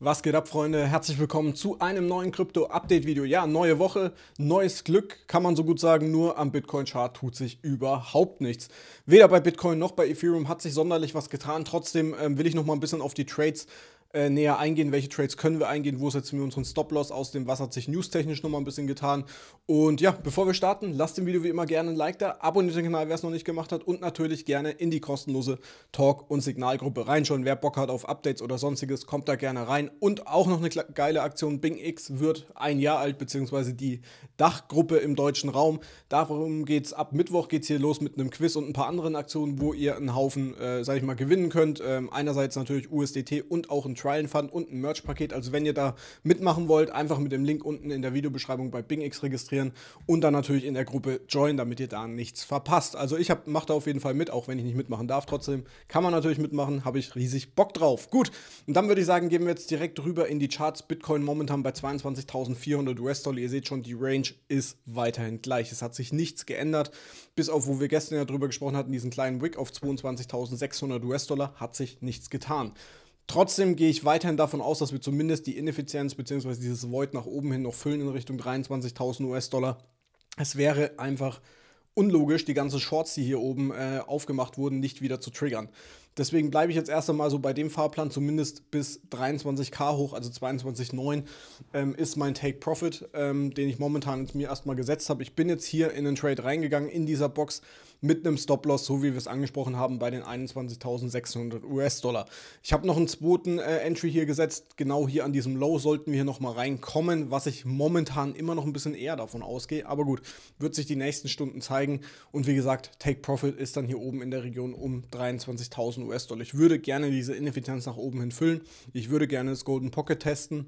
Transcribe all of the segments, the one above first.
Was geht ab, Freunde? Herzlich willkommen zu einem neuen Krypto-Update-Video. Ja, neue Woche, neues Glück, kann man so gut sagen. Nur am Bitcoin-Chart tut sich überhaupt nichts. Weder bei Bitcoin noch bei Ethereum hat sich sonderlich was getan. Trotzdem ähm, will ich noch mal ein bisschen auf die Trades äh, näher eingehen, welche Trades können wir eingehen, wo setzen wir unseren Stop-Loss aus dem, was hat sich newstechnisch nochmal ein bisschen getan. Und ja, bevor wir starten, lasst dem Video wie immer gerne ein Like da, abonniert den Kanal, wer es noch nicht gemacht hat und natürlich gerne in die kostenlose Talk- und Signalgruppe reinschauen. Wer Bock hat auf Updates oder sonstiges, kommt da gerne rein. Und auch noch eine geile Aktion, Bing X wird ein Jahr alt, beziehungsweise die Dachgruppe im deutschen Raum. Darum geht es ab Mittwoch geht es hier los mit einem Quiz und ein paar anderen Aktionen, wo ihr einen Haufen, äh, sag ich mal, gewinnen könnt. Ähm, einerseits natürlich USDT und auch ein Trial Fund und ein Merch-Paket. Also wenn ihr da mitmachen wollt, einfach mit dem Link unten in der Videobeschreibung bei BingX registrieren und dann natürlich in der Gruppe join, damit ihr da nichts verpasst. Also ich mache da auf jeden Fall mit, auch wenn ich nicht mitmachen darf. Trotzdem kann man natürlich mitmachen, habe ich riesig Bock drauf. Gut, und dann würde ich sagen, gehen wir jetzt direkt rüber in die Charts. Bitcoin momentan bei 22.400 US-Dollar. Ihr seht schon, die Range ist weiterhin gleich. Es hat sich nichts geändert, bis auf, wo wir gestern ja drüber gesprochen hatten, diesen kleinen Wick auf 22.600 US-Dollar, hat sich nichts getan. Trotzdem gehe ich weiterhin davon aus, dass wir zumindest die Ineffizienz bzw. dieses Void nach oben hin noch füllen in Richtung 23.000 US-Dollar. Es wäre einfach unlogisch, die ganzen Shorts, die hier oben äh, aufgemacht wurden, nicht wieder zu triggern. Deswegen bleibe ich jetzt erst einmal so bei dem Fahrplan, zumindest bis 23k hoch, also 22,9 ähm, ist mein Take Profit, ähm, den ich momentan mir erstmal gesetzt habe. Ich bin jetzt hier in den Trade reingegangen in dieser Box mit einem Stop-Loss, so wie wir es angesprochen haben, bei den 21.600 US-Dollar. Ich habe noch einen zweiten äh, Entry hier gesetzt, genau hier an diesem Low sollten wir hier nochmal reinkommen, was ich momentan immer noch ein bisschen eher davon ausgehe. Aber gut, wird sich die nächsten Stunden zeigen. Und wie gesagt, Take Profit ist dann hier oben in der Region um 23.000 US-Dollar. Ich würde gerne diese Ineffizienz nach oben hin füllen. Ich würde gerne das Golden Pocket testen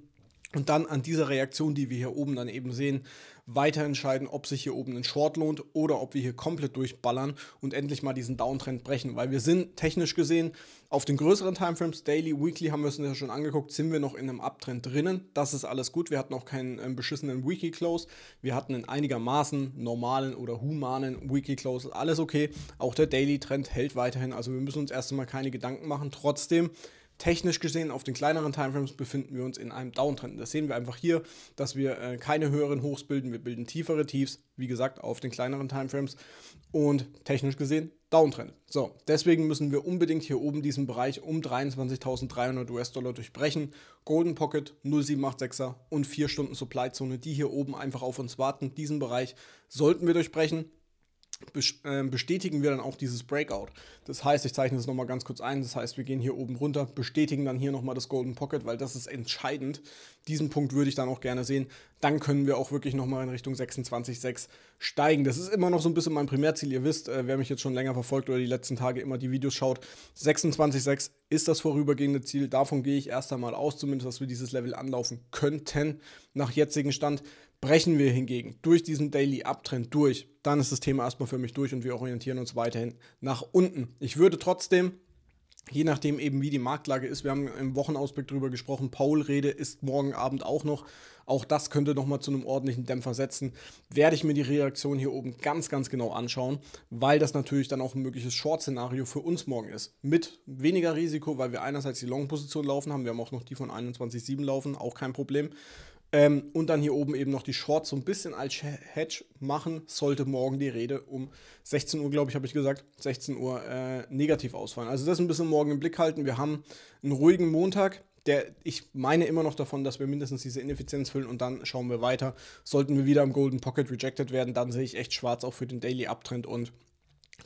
und dann an dieser Reaktion, die wir hier oben dann eben sehen, weiter entscheiden, ob sich hier oben ein Short lohnt oder ob wir hier komplett durchballern und endlich mal diesen Downtrend brechen, weil wir sind technisch gesehen auf den größeren Timeframes, Daily, Weekly haben wir uns ja schon angeguckt, sind wir noch in einem Abtrend drinnen, das ist alles gut, wir hatten auch keinen äh, beschissenen Weekly Close, wir hatten in einigermaßen normalen oder humanen Weekly Close, alles okay, auch der Daily Trend hält weiterhin, also wir müssen uns erst einmal keine Gedanken machen, trotzdem Technisch gesehen auf den kleineren Timeframes befinden wir uns in einem Downtrend. Das sehen wir einfach hier, dass wir äh, keine höheren Hochs bilden, wir bilden tiefere Tiefs, wie gesagt, auf den kleineren Timeframes und technisch gesehen Downtrend. So, deswegen müssen wir unbedingt hier oben diesen Bereich um 23.300 US-Dollar durchbrechen. Golden Pocket 0786er und 4 Stunden Supply Zone, die hier oben einfach auf uns warten. Diesen Bereich sollten wir durchbrechen. Ähm, bestätigen wir dann auch dieses Breakout. Das heißt, ich zeichne es nochmal ganz kurz ein, das heißt, wir gehen hier oben runter, bestätigen dann hier nochmal das Golden Pocket, weil das ist entscheidend. Diesen Punkt würde ich dann auch gerne sehen, dann können wir auch wirklich nochmal in Richtung 26,6 steigen. Das ist immer noch so ein bisschen mein Primärziel. Ihr wisst, äh, wer mich jetzt schon länger verfolgt oder die letzten Tage immer die Videos schaut, 26,6 ist das vorübergehende Ziel. Davon gehe ich erst einmal aus, zumindest, dass wir dieses Level anlaufen könnten. Nach jetzigem Stand brechen wir hingegen durch diesen Daily Uptrend durch. Dann ist das Thema erstmal für mich durch und wir orientieren uns weiterhin nach unten. Ich würde trotzdem je nachdem eben, wie die Marktlage ist. Wir haben im Wochenausblick drüber gesprochen. Paul-Rede ist morgen Abend auch noch. Auch das könnte nochmal zu einem ordentlichen Dämpfer setzen. Werde ich mir die Reaktion hier oben ganz, ganz genau anschauen, weil das natürlich dann auch ein mögliches Short-Szenario für uns morgen ist. Mit weniger Risiko, weil wir einerseits die Long-Position laufen haben. Wir haben auch noch die von 21,7 laufen, auch kein Problem. Ähm, und dann hier oben eben noch die Shorts so ein bisschen als Hedge machen, sollte morgen die Rede um 16 Uhr, glaube ich, habe ich gesagt, 16 Uhr äh, negativ ausfallen. Also das ein bisschen morgen im Blick halten. Wir haben einen ruhigen Montag. Der, ich meine immer noch davon, dass wir mindestens diese Ineffizienz füllen und dann schauen wir weiter. Sollten wir wieder im Golden Pocket rejected werden, dann sehe ich echt schwarz auch für den Daily Uptrend und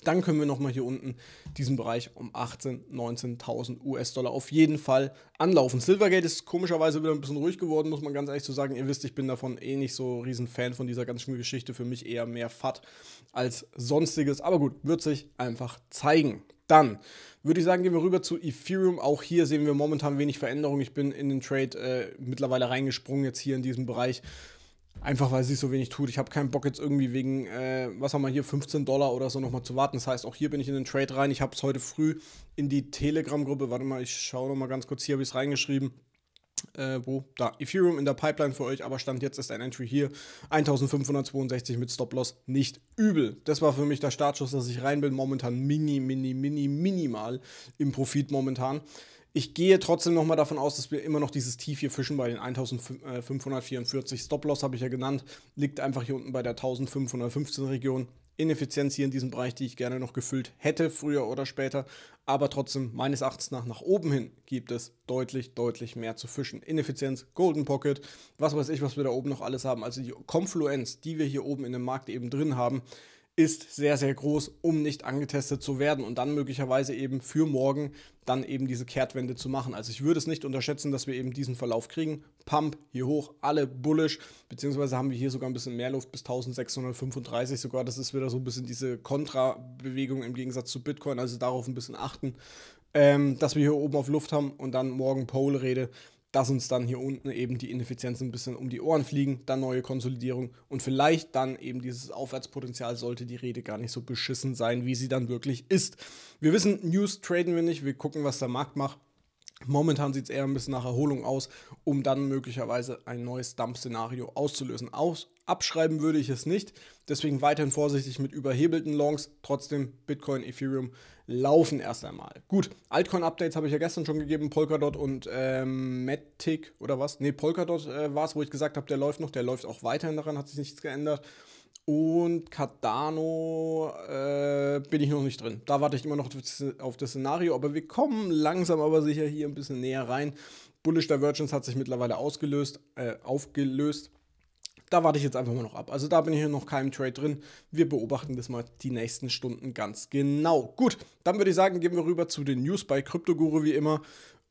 dann können wir nochmal hier unten diesen Bereich um 18.000, 19.000 US-Dollar auf jeden Fall anlaufen. Silvergate ist komischerweise wieder ein bisschen ruhig geworden, muss man ganz ehrlich zu so sagen. Ihr wisst, ich bin davon eh nicht so riesen Fan von dieser ganzen Geschichte. Für mich eher mehr FAT als sonstiges. Aber gut, wird sich einfach zeigen. Dann würde ich sagen, gehen wir rüber zu Ethereum. Auch hier sehen wir momentan wenig Veränderung. Ich bin in den Trade äh, mittlerweile reingesprungen, jetzt hier in diesem Bereich Einfach weil sich so wenig tut. Ich habe keinen Bock jetzt irgendwie wegen, äh, was haben wir hier, 15 Dollar oder so nochmal zu warten. Das heißt, auch hier bin ich in den Trade rein. Ich habe es heute früh in die Telegram-Gruppe, warte mal, ich schaue nochmal ganz kurz, hier habe ich es reingeschrieben. Äh, wo? Da, Ethereum in der Pipeline für euch, aber Stand jetzt ist ein Entry hier. 1562 mit Stop-Loss, nicht übel. Das war für mich der Startschuss, dass ich rein bin. Momentan mini, mini, mini, minimal im Profit momentan. Ich gehe trotzdem nochmal davon aus, dass wir immer noch dieses Tief hier fischen bei den 1544. Stop-Loss habe ich ja genannt, liegt einfach hier unten bei der 1515 Region. Ineffizienz hier in diesem Bereich, die ich gerne noch gefüllt hätte, früher oder später. Aber trotzdem, meines Erachtens nach, nach oben hin gibt es deutlich, deutlich mehr zu fischen. Ineffizienz, Golden Pocket, was weiß ich, was wir da oben noch alles haben. Also die Konfluenz, die wir hier oben in dem Markt eben drin haben, ist sehr, sehr groß, um nicht angetestet zu werden und dann möglicherweise eben für morgen dann eben diese Kehrtwende zu machen. Also ich würde es nicht unterschätzen, dass wir eben diesen Verlauf kriegen. Pump hier hoch, alle bullish, beziehungsweise haben wir hier sogar ein bisschen mehr Luft bis 1635 sogar. Das ist wieder so ein bisschen diese Kontrabewegung im Gegensatz zu Bitcoin, also darauf ein bisschen achten, ähm, dass wir hier oben auf Luft haben und dann morgen Pole-Rede dass uns dann hier unten eben die Ineffizienzen ein bisschen um die Ohren fliegen, dann neue Konsolidierung und vielleicht dann eben dieses Aufwärtspotenzial sollte die Rede gar nicht so beschissen sein, wie sie dann wirklich ist. Wir wissen, News traden wir nicht, wir gucken, was der Markt macht. Momentan sieht es eher ein bisschen nach Erholung aus, um dann möglicherweise ein neues Dump-Szenario auszulösen. Aus, Abschreiben würde ich es nicht. Deswegen weiterhin vorsichtig mit überhebelten Longs. Trotzdem Bitcoin, Ethereum laufen erst einmal. Gut, Altcoin-Updates habe ich ja gestern schon gegeben. Polkadot und ähm, Matic oder was? Ne, Polkadot äh, war es, wo ich gesagt habe, der läuft noch. Der läuft auch weiterhin daran, hat sich nichts geändert. Und Cardano äh, bin ich noch nicht drin. Da warte ich immer noch auf das Szenario, aber wir kommen langsam aber sicher hier ein bisschen näher rein. Bullish Divergence hat sich mittlerweile ausgelöst, äh, aufgelöst da warte ich jetzt einfach mal noch ab. Also da bin ich noch keinem Trade drin. Wir beobachten das mal die nächsten Stunden ganz genau. Gut, dann würde ich sagen, gehen wir rüber zu den News bei Kryptoguru wie immer.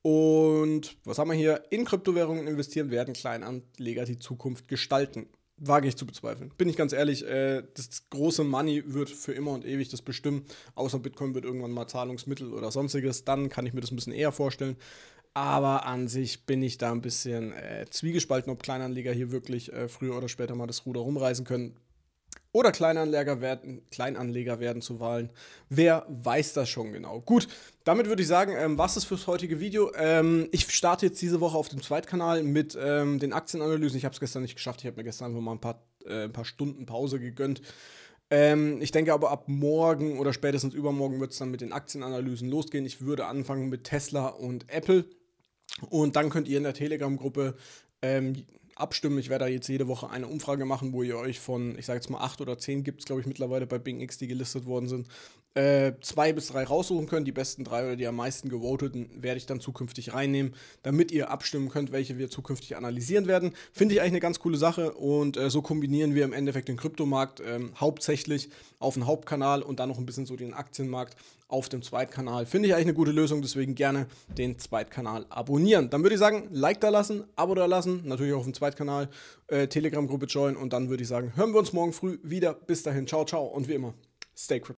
Und was haben wir hier? In Kryptowährungen investieren werden Kleinanleger die Zukunft gestalten. Wage ich zu bezweifeln. Bin ich ganz ehrlich, äh, das große Money wird für immer und ewig das bestimmen. Außer Bitcoin wird irgendwann mal Zahlungsmittel oder sonstiges. Dann kann ich mir das ein bisschen eher vorstellen. Aber an sich bin ich da ein bisschen äh, zwiegespalten, ob Kleinanleger hier wirklich äh, früher oder später mal das Ruder rumreißen können. Oder Kleinanleger werden, Kleinanleger werden zu Wahlen. Wer weiß das schon genau? Gut, damit würde ich sagen, ähm, was ist fürs heutige Video? Ähm, ich starte jetzt diese Woche auf dem Zweitkanal mit ähm, den Aktienanalysen. Ich habe es gestern nicht geschafft. Ich habe mir gestern einfach mal ein paar, äh, ein paar Stunden Pause gegönnt. Ähm, ich denke aber ab morgen oder spätestens übermorgen wird es dann mit den Aktienanalysen losgehen. Ich würde anfangen mit Tesla und Apple. Und dann könnt ihr in der Telegram-Gruppe ähm, abstimmen. Ich werde da jetzt jede Woche eine Umfrage machen, wo ihr euch von, ich sage jetzt mal, acht oder zehn gibt es, glaube ich, mittlerweile bei Bing X, die gelistet worden sind, äh, zwei bis drei raussuchen können. Die besten drei oder die am meisten gewoteten werde ich dann zukünftig reinnehmen, damit ihr abstimmen könnt, welche wir zukünftig analysieren werden. Finde ich eigentlich eine ganz coole Sache und äh, so kombinieren wir im Endeffekt den Kryptomarkt äh, hauptsächlich auf dem Hauptkanal und dann noch ein bisschen so den Aktienmarkt auf dem Zweitkanal. Finde ich eigentlich eine gute Lösung, deswegen gerne den Zweitkanal abonnieren. Dann würde ich sagen, Like da lassen, Abo da lassen, natürlich auch auf dem Zweitkanal, äh, Telegram-Gruppe joinen und dann würde ich sagen, hören wir uns morgen früh wieder. Bis dahin, ciao, ciao und wie immer, stay crypto.